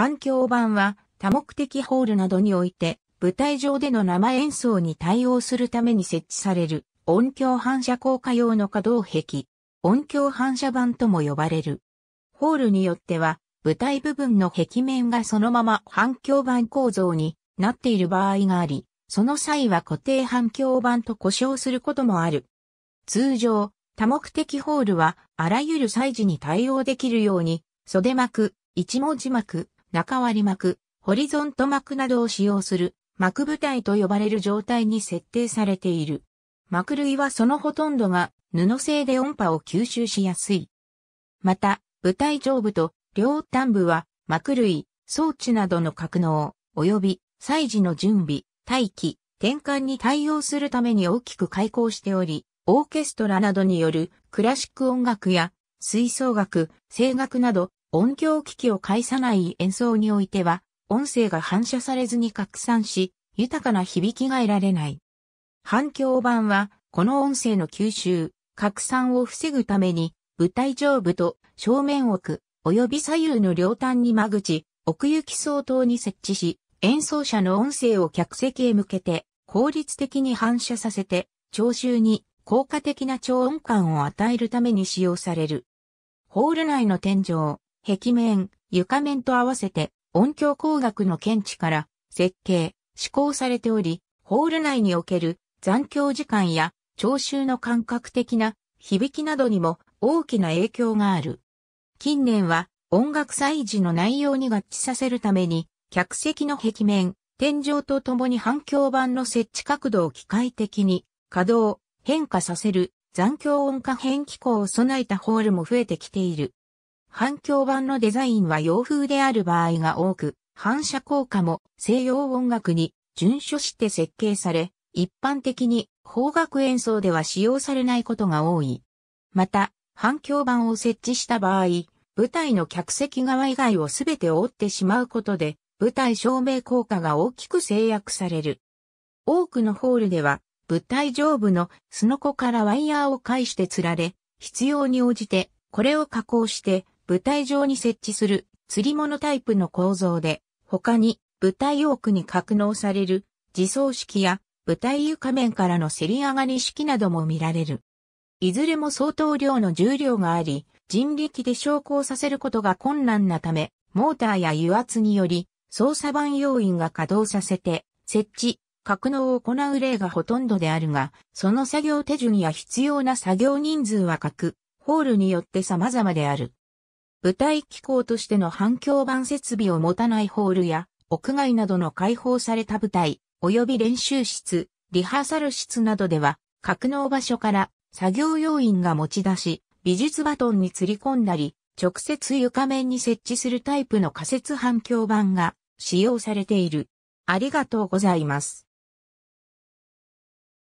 反響版は多目的ホールなどにおいて舞台上での生演奏に対応するために設置される音響反射効果用の可動壁、音響反射板とも呼ばれる。ホールによっては舞台部分の壁面がそのまま反響板構造になっている場合があり、その際は固定反響板と呼称することもある。通常、多目的ホールはあらゆるサイズに対応できるように、袖幕、一文字幕、中割膜、ホリゾント膜などを使用する膜部隊と呼ばれる状態に設定されている。膜類はそのほとんどが布製で音波を吸収しやすい。また、舞台上部と両端部は膜類、装置などの格納、及び祭事の準備、待機、転換に対応するために大きく開口しており、オーケストラなどによるクラシック音楽や吹奏楽、声楽など音響機器を介さない演奏においては、音声が反射されずに拡散し、豊かな響きが得られない。反響板は、この音声の吸収、拡散を防ぐために、舞台上部と正面奥、及び左右の両端に間口、奥行き相当に設置し、演奏者の音声を客席へ向けて、効率的に反射させて、聴衆に効果的な超音感を与えるために使用される。ホール内の天井、壁面、床面と合わせて音響工学の見地から設計、施行されており、ホール内における残響時間や聴衆の感覚的な響きなどにも大きな影響がある。近年は音楽祭事の内容に合致させるために、客席の壁面、天井とともに反響板の設置角度を機械的に稼働、変化させる残響音化変機構を備えたホールも増えてきている。反響版のデザインは洋風である場合が多く、反射効果も西洋音楽に遵守して設計され、一般的に邦楽演奏では使用されないことが多い。また、反響板を設置した場合、舞台の客席側以外をすべて覆ってしまうことで、舞台照明効果が大きく制約される。多くのホールでは、舞台上部のすのこからワイヤーを介して吊られ、必要に応じてこれを加工して舞台上に設置する釣り物タイプの構造で、他に舞台奥に格納される自走式や舞台床面からのせり上がり式なども見られる。いずれも相当量の重量があり、人力で昇降させることが困難なため、モーターや油圧により操作盤要員が稼働させて設置、格納を行う例がほとんどであるが、その作業手順や必要な作業人数は各ホールによって様々である。舞台機構としての反響板設備を持たないホールや、屋外などの開放された舞台、及び練習室、リハーサル室などでは、格納場所から作業要員が持ち出し、美術バトンに吊り込んだり、直接床面に設置するタイプの仮設反響板が使用されている。ありがとうございます。